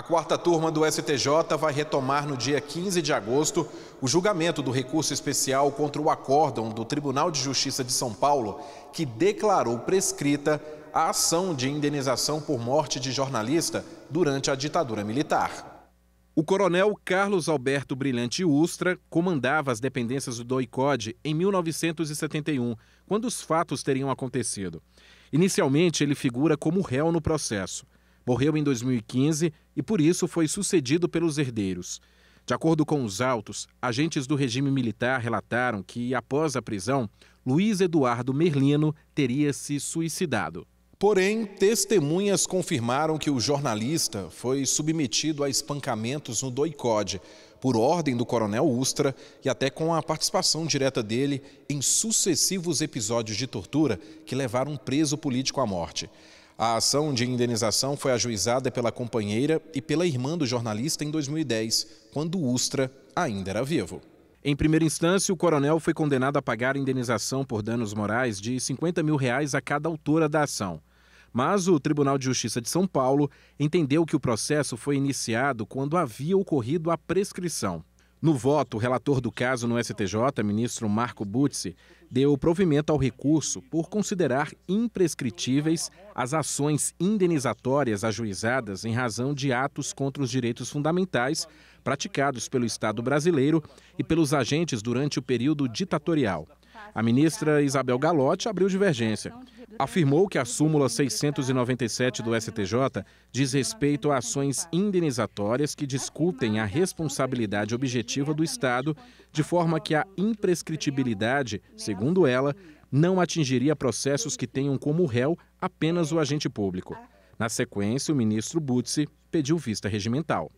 A quarta turma do STJ vai retomar no dia 15 de agosto o julgamento do recurso especial contra o acórdão do Tribunal de Justiça de São Paulo, que declarou prescrita a ação de indenização por morte de jornalista durante a ditadura militar. O coronel Carlos Alberto Brilhante Ustra comandava as dependências do ICOD em 1971, quando os fatos teriam acontecido. Inicialmente, ele figura como réu no processo. Morreu em 2015 e por isso foi sucedido pelos herdeiros. De acordo com os autos, agentes do regime militar relataram que, após a prisão, Luiz Eduardo Merlino teria se suicidado. Porém, testemunhas confirmaram que o jornalista foi submetido a espancamentos no doicode, por ordem do coronel Ustra e até com a participação direta dele em sucessivos episódios de tortura que levaram um preso político à morte. A ação de indenização foi ajuizada pela companheira e pela irmã do jornalista em 2010, quando Ustra ainda era vivo. Em primeira instância, o coronel foi condenado a pagar indenização por danos morais de 50 mil reais a cada autora da ação. Mas o Tribunal de Justiça de São Paulo entendeu que o processo foi iniciado quando havia ocorrido a prescrição. No voto, o relator do caso no STJ, ministro Marco Butzi, deu provimento ao recurso por considerar imprescritíveis as ações indenizatórias ajuizadas em razão de atos contra os direitos fundamentais praticados pelo Estado brasileiro e pelos agentes durante o período ditatorial. A ministra Isabel Galotti abriu divergência. Afirmou que a súmula 697 do STJ diz respeito a ações indenizatórias que discutem a responsabilidade objetiva do Estado, de forma que a imprescritibilidade, segundo ela, não atingiria processos que tenham como réu apenas o agente público. Na sequência, o ministro Butzi pediu vista regimental.